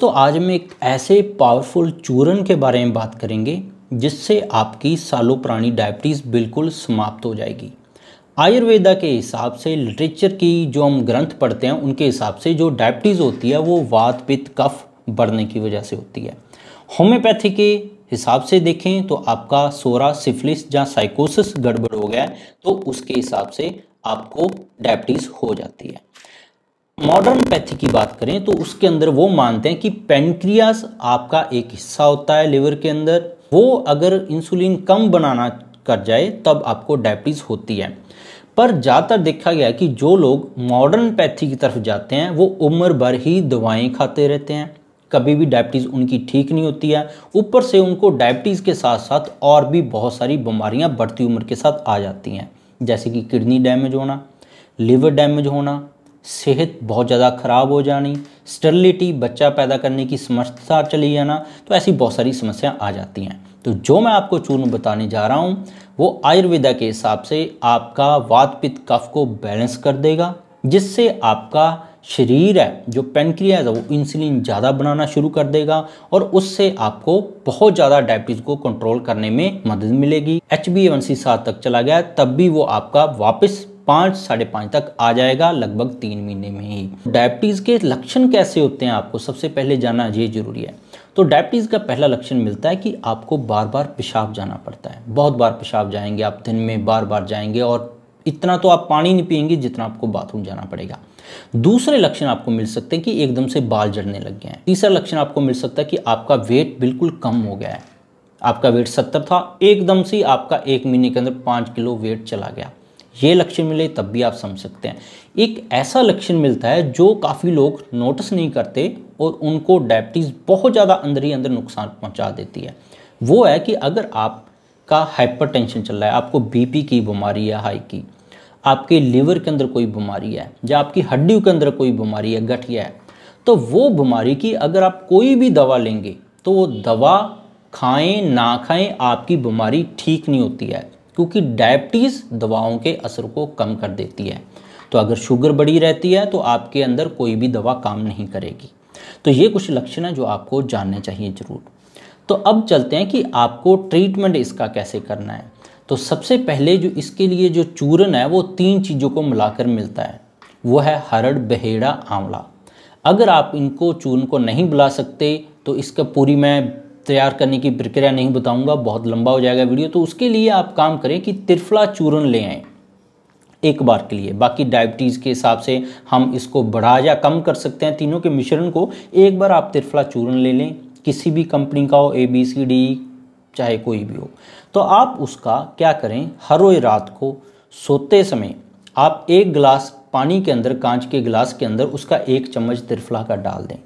दोस्तों आज हम एक ऐसे पावरफुल चूरन के बारे में बात करेंगे जिससे आपकी सालों पुरानी डायबिटीज़ बिल्कुल समाप्त हो जाएगी आयुर्वेदा के हिसाब से लिटरेचर की जो हम ग्रंथ पढ़ते हैं उनके हिसाब से जो डायबिटीज़ होती है वो वात पित्त कफ बढ़ने की वजह से होती है होम्योपैथी के हिसाब से देखें तो आपका सोरा सिफिलिस या साइकोसिस गड़बड़ हो गया तो उसके हिसाब से आपको डायबिटीज़ हो जाती है मॉडर्न पैथी की बात करें तो उसके अंदर वो मानते हैं कि पेनक्रियास आपका एक हिस्सा होता है लिवर के अंदर वो अगर इंसुलिन कम बनाना कर जाए तब आपको डायबिटीज़ होती है पर ज़्यादातर देखा गया कि जो लोग मॉडर्न पैथी की तरफ जाते हैं वो उम्र भर ही दवाएं खाते रहते हैं कभी भी डायबिटीज़ उनकी ठीक नहीं होती है ऊपर से उनको डायबिटीज़ के साथ साथ और भी बहुत सारी बीमारियां बढ़ती उम्र के साथ आ जाती हैं जैसे कि किडनी डैमेज होना लिवर डैमेज होना सेहत बहुत ज़्यादा ख़राब हो जानी स्टर्लिटी बच्चा पैदा करने की समर्थता चली जाना तो ऐसी बहुत सारी समस्याएं आ जाती हैं तो जो मैं आपको चूर्ण बताने जा रहा हूँ वो आयुर्वेदा के हिसाब से आपका वात पित्त कफ को बैलेंस कर देगा जिससे आपका शरीर है जो पेनक्रियाज है वो इंसुलिन ज़्यादा बनाना शुरू कर देगा और उससे आपको बहुत ज़्यादा डायबिटीज़ को कंट्रोल करने में मदद मिलेगी एच बी सात तक चला गया तब भी वो आपका वापस पाँच साढ़े पाँच तक आ जाएगा लगभग तीन महीने में ही डायबिटीज़ के लक्षण कैसे होते हैं आपको सबसे पहले जाना ये जरूरी है तो डायबिटीज़ का पहला लक्षण मिलता है कि आपको बार बार पेशाब जाना पड़ता है बहुत बार पेशाब जाएंगे आप दिन में बार बार जाएंगे और इतना तो आप पानी नहीं पियेंगे जितना आपको बाथरूम जाना पड़ेगा दूसरे लक्षण आपको मिल सकते हैं कि एकदम से बाल जड़ने लग गए हैं तीसरा लक्षण आपको मिल सकता है कि आपका वेट बिल्कुल कम हो गया है आपका वेट सत्तर था एकदम से आपका एक महीने के अंदर पाँच किलो वेट चला गया ये लक्षण मिले तब भी आप समझ सकते हैं एक ऐसा लक्षण मिलता है जो काफ़ी लोग नोटिस नहीं करते और उनको डायबिटीज़ बहुत ज़्यादा अंदर ही अंदर नुकसान पहुंचा देती है वो है कि अगर आपका हाइपरटेंशन चल रहा है आपको बीपी की बीमारी है हाई की आपके लीवर के अंदर कोई बीमारी है या आपकी हड्डियों के अंदर कोई बीमारी है गठिया है तो वो बीमारी की अगर आप कोई भी दवा लेंगे तो वो दवा खाएं ना खाएं आपकी बीमारी ठीक नहीं होती है क्योंकि डायबिटीज़ दवाओं के असर को कम कर देती है तो अगर शुगर बढ़ी रहती है तो आपके अंदर कोई भी दवा काम नहीं करेगी तो ये कुछ लक्षण हैं जो आपको जानने चाहिए ज़रूर तो अब चलते हैं कि आपको ट्रीटमेंट इसका कैसे करना है तो सबसे पहले जो इसके लिए जो चूरन है वो तीन चीज़ों को मिलाकर मिलता है वो है हरड़ बहेड़ा आंवला अगर आप इनको चूर्ण को नहीं बुला सकते तो इसका पूरी मैं तैयार करने की प्रक्रिया नहीं बताऊंगा बहुत लंबा हो जाएगा वीडियो तो उसके लिए आप काम करें कि त्रिफला चूर्ण ले आएँ एक बार के लिए बाकी डायबिटीज़ के हिसाब से हम इसको बढ़ा या कम कर सकते हैं तीनों के मिश्रण को एक बार आप त्रिफला चूर्ण ले लें किसी भी कंपनी का हो ए बी सी डी चाहे कोई भी हो तो आप उसका क्या करें हर रोज रात को सोते समय आप एक गिलास पानी के अंदर कांच के गिलास के अंदर उसका एक चम्मच त्रिफला का डाल दें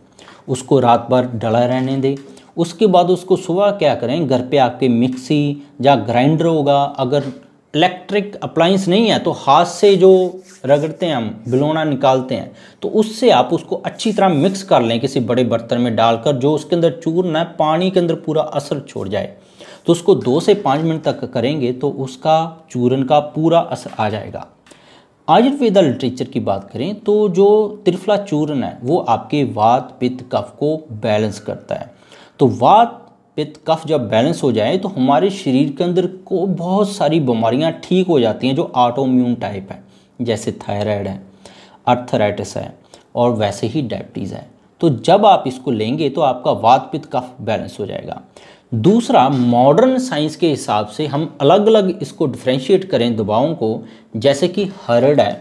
उसको रात भर डला रहने दें उसके बाद उसको सुबह क्या करें घर पे आपके मिक्सी या ग्राइंडर होगा अगर इलेक्ट्रिक अप्लाइंस नहीं है तो हाथ से जो रगड़ते हैं हम बिलोना निकालते हैं तो उससे आप उसको अच्छी तरह मिक्स कर लें किसी बड़े बर्तन में डालकर जो उसके अंदर चूर है पानी के अंदर पूरा असर छोड़ जाए तो उसको दो से पाँच मिनट तक करेंगे तो उसका चूरन का पूरा असर आ जाएगा आयुर्वेदा लिटरेचर की बात करें तो जो त्रिफला चूर्ण है वो आपके वात पित्त कफ को बैलेंस करता है तो वात पित्त कफ जब बैलेंस हो जाए तो हमारे शरीर के अंदर को बहुत सारी बीमारियां ठीक हो जाती हैं जो ऑटोम्यून इम्यून टाइप है जैसे थायराइड है अर्थराइटिस है और वैसे ही डायबिटीज़ है तो जब आप इसको लेंगे तो आपका वात पित्त कफ बैलेंस हो जाएगा दूसरा मॉडर्न साइंस के हिसाब से हम अलग अलग इसको डिफ्रेंशिएट करें दवाओं को जैसे कि हरड है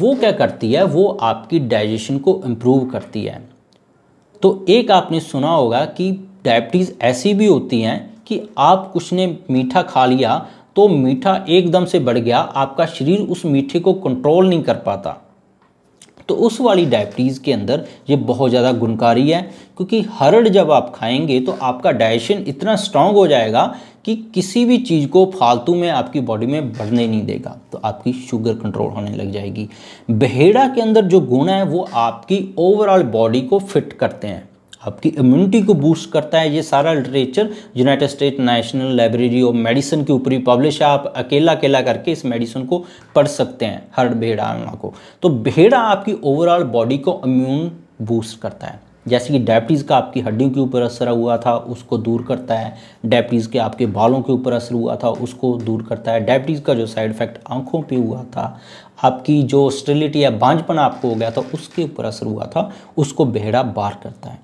वो क्या करती है वो आपकी डाइजेशन को इम्प्रूव करती है तो एक आपने सुना होगा कि डायबिटीज़ ऐसी भी होती हैं कि आप कुछ ने मीठा खा लिया तो मीठा एकदम से बढ़ गया आपका शरीर उस मीठे को कंट्रोल नहीं कर पाता तो उस वाली डायबिटीज़ के अंदर ये बहुत ज़्यादा गुणकारी है क्योंकि हरड़ जब आप खाएंगे तो आपका डाइजेशन इतना स्ट्रांग हो जाएगा कि किसी भी चीज़ को फालतू में आपकी बॉडी में बढ़ने नहीं देगा तो आपकी शुगर कंट्रोल होने लग जाएगी बहेड़ा के अंदर जो गुण है वो आपकी ओवरऑल बॉडी को फिट करते हैं आपकी इम्यूनिटी को बूस्ट करता है ये सारा literature United State National Library of Medicine के ऊपर ही पब्लिश है आप अकेला अकेला करके इस मेडिसिन को पढ़ सकते हैं हर भेड़ा को तो भेड़ा आपकी ओवरऑल बॉडी को इम्यून बूस्ट करता है जैसे कि डायबिटीज़ का आपकी हड्डियों के ऊपर असर हुआ था उसको दूर करता है डायबिटीज़ के आपके बालों के ऊपर असर हुआ था उसको दूर करता है डायबिटीज़ का जो साइड इफ़ेक्ट आंखों पे हुआ था आपकी जो स्टेलिटी या बांझपन आपको हो गया था उसके ऊपर असर हुआ था उसको बेहड़ा बार करता है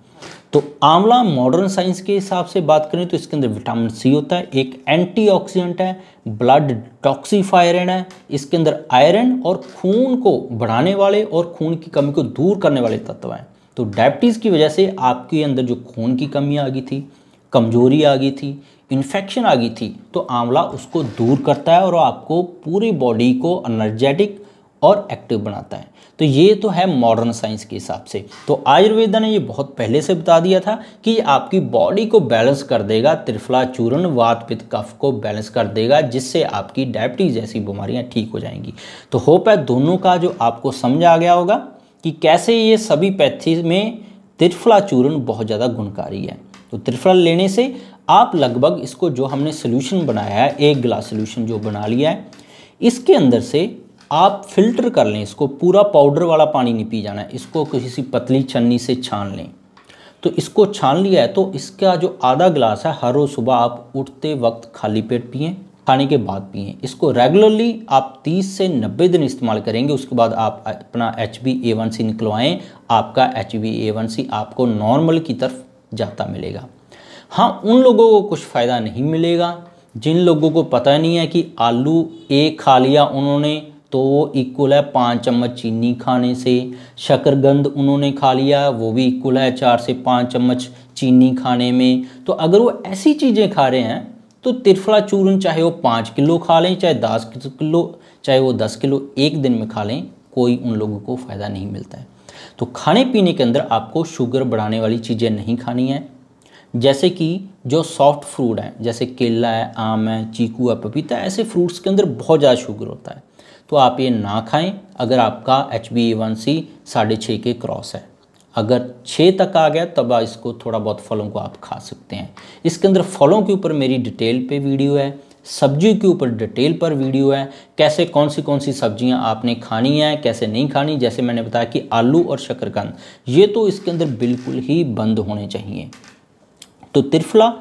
तो आंवला मॉडर्न साइंस के हिसाब से बात करें तो इसके अंदर विटामिन सी होता है एक एंटीऑक्सीडेंट है ब्लड टॉक्सीफायरन है इसके अंदर आयरन और खून को बढ़ाने वाले और खून की कमी को दूर करने वाले तत्व हैं तो डायबिटीज़ की वजह से आपके अंदर जो खून की कमी आ गई थी कमजोरी आ गई थी इन्फेक्शन आ गई थी तो आंवला उसको दूर करता है और आपको पूरी बॉडी को एनर्जेटिक और एक्टिव बनाता है तो ये तो है मॉडर्न साइंस के हिसाब से तो आयुर्वेदा ने ये बहुत पहले से बता दिया था कि आपकी बॉडी को बैलेंस कर देगा त्रिफला चूर्ण वात पित्त कफ को बैलेंस कर देगा जिससे आपकी डायबिटीज़ जैसी बीमारियां ठीक हो जाएंगी तो होप है दोनों का जो आपको समझ आ गया होगा कि कैसे ये सभी पैथी में त्रिफला चूर्ण बहुत ज़्यादा गुणकारी है तो त्रिफला लेने से आप लगभग इसको जो हमने सोल्यूशन बनाया है एक गिलास सोल्यूशन जो बना लिया है इसके अंदर से आप फिल्टर कर लें इसको पूरा पाउडर वाला पानी नहीं पी जाना है इसको किसी पतली छन्नी से छान लें तो इसको छान लिया है तो इसका जो आधा गिलास है हर रोज़ सुबह आप उठते वक्त खाली पेट पिएँ खाने के बाद पिएँ इसको रेगुलरली आप 30 से 90 दिन इस्तेमाल करेंगे उसके बाद आप अपना H B A one C निकलवाएँ आपका H B A one C आपको नॉर्मल की तरफ जाता मिलेगा हाँ उन लोगों को कुछ फ़ायदा नहीं मिलेगा जिन लोगों को पता नहीं है कि आलू एक खा लिया उन्होंने तो वो इक्वल है पाँच चम्मच चीनी खाने से शकरगंद उन्होंने खा लिया वो भी इक्वल है चार से पाँच चम्मच चीनी खाने में तो अगर वो ऐसी चीज़ें खा रहे हैं तो त्रिफला चूर्ण चाहे वो पाँच किलो खा लें चाहे दस किलो चाहे वो दस किलो एक दिन में खा लें कोई उन लोगों को फ़ायदा नहीं मिलता है तो खाने पीने के अंदर आपको शुगर बढ़ाने वाली चीज़ें नहीं खानी है जैसे कि जो सॉफ्ट फ्रूट है जैसे केला है आम है चीकू है पपीता ऐसे फ्रूट्स के अंदर बहुत ज़्यादा शुगर होता है तो आप ये ना खाएं अगर आपका H B A one C साढ़े छः के क्रॉस है अगर छः तक आ गया तब इसको थोड़ा बहुत फलों को आप खा सकते हैं इसके अंदर फलों के ऊपर मेरी डिटेल पे वीडियो है सब्जी के ऊपर डिटेल पर वीडियो है कैसे कौन सी कौन सी सब्जियां आपने खानी है कैसे नहीं खानी जैसे मैंने बताया कि आलू और शक्करकंद ये तो इसके अंदर बिल्कुल ही बंद होने चाहिए तो त्रिफला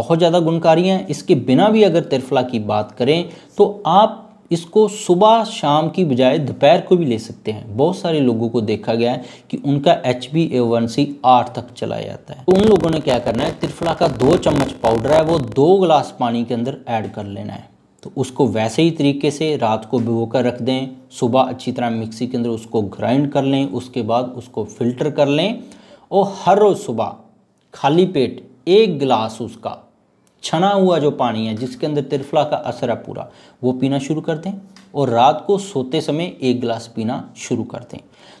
बहुत ज़्यादा गुणकारी हैं इसके बिना भी अगर त्रिफला की बात करें तो आप इसको सुबह शाम की बजाय दोपहर को भी ले सकते हैं बहुत सारे लोगों को देखा गया है कि उनका H B A one C आठ तक चला जाता है तो उन लोगों ने क्या करना है त्रिफला का दो चम्मच पाउडर है वो दो गिलास पानी के अंदर ऐड कर लेना है तो उसको वैसे ही तरीके से रात को भिगो कर रख दें सुबह अच्छी तरह मिक्सी के अंदर उसको ग्राइंड कर लें उसके बाद उसको फिल्टर कर लें और हर रोज़ सुबह खाली पेट एक गिलास उसका छना हुआ जो पानी है जिसके अंदर त्रिफला का असर है पूरा वो पीना शुरू कर दें और रात को सोते समय एक गिलास पीना शुरू कर दें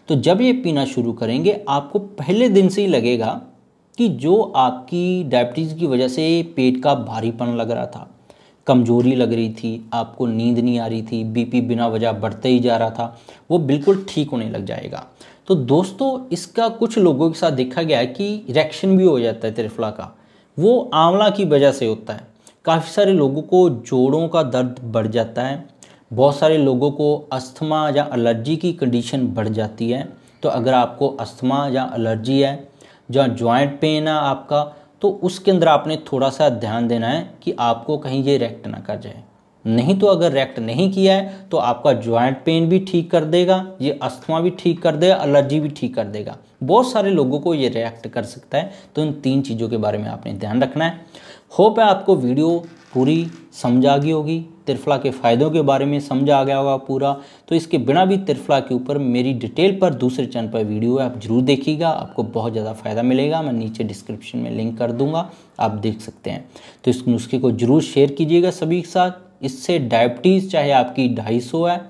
तो जब ये पीना शुरू करेंगे आपको पहले दिन से ही लगेगा कि जो आपकी डायबिटीज़ की वजह से पेट का भारीपन लग रहा था कमज़ोरी लग रही थी आपको नींद नहीं आ रही थी बीपी बिना वजह बढ़ते ही जा रहा था वो बिल्कुल ठीक होने लग जाएगा तो दोस्तों इसका कुछ लोगों के साथ देखा गया है कि रिएक्शन भी हो जाता है त्रिफला का वो आंवला की वजह से होता है काफ़ी सारे लोगों को जोड़ों का दर्द बढ़ जाता है बहुत सारे लोगों को अस्थमा या एलर्जी की कंडीशन बढ़ जाती है तो अगर आपको अस्थमा या एलर्जी है या जॉइंट पेन है आपका तो उसके अंदर आपने थोड़ा सा ध्यान देना है कि आपको कहीं ये रेक्ट ना कर जाए नहीं तो अगर रिएक्ट नहीं किया है तो आपका ज्वाइंट पेन भी ठीक कर देगा ये अस्थमा भी ठीक कर देगा एलर्जी भी ठीक कर देगा बहुत सारे लोगों को ये रिएक्ट कर सकता है तो इन तीन चीज़ों के बारे में आपने ध्यान रखना है होप है आपको वीडियो पूरी समझ आ गई होगी त्रिफला के फ़ायदों के बारे में समझ आ गया होगा पूरा तो इसके बिना भी त्रिफला के ऊपर मेरी डिटेल पर दूसरे चैनल पर वीडियो है आप ज़रूर देखिएगा आपको बहुत ज़्यादा फ़ायदा मिलेगा मैं नीचे डिस्क्रिप्शन में लिंक कर दूंगा आप देख सकते हैं तो इस नुस्खे को ज़रूर शेयर कीजिएगा सभी के साथ इससे डायबिटीज़ चाहे आपकी ढाई सौ है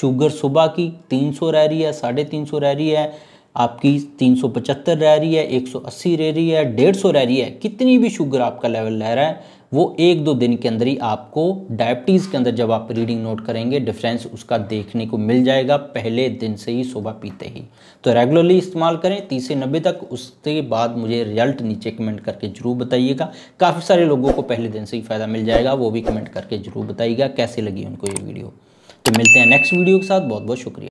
शुगर सुबह की तीन सौ रह रही है साढ़े तीन सौ रह रही है आपकी तीन रह रही है 180 रह रही है 150 रह रही है कितनी भी शुगर आपका लेवल रह रहा है वो एक दो दिन के अंदर ही आपको डायबिटीज़ के अंदर जब आप रीडिंग नोट करेंगे डिफरेंस उसका देखने को मिल जाएगा पहले दिन से ही सुबह पीते ही तो रेगुलरली इस्तेमाल करें तीस से नब्बे तक उसके बाद मुझे रिजल्ट नीचे कमेंट करके ज़रूर बताइएगा काफ़ी सारे लोगों को पहले दिन से ही फ़ायदा मिल जाएगा वो भी कमेंट करके ज़रूर बताइएगा कैसे लगी उनको ये वीडियो तो मिलते हैं नेक्स्ट वीडियो के साथ बहुत बहुत शुक्रिया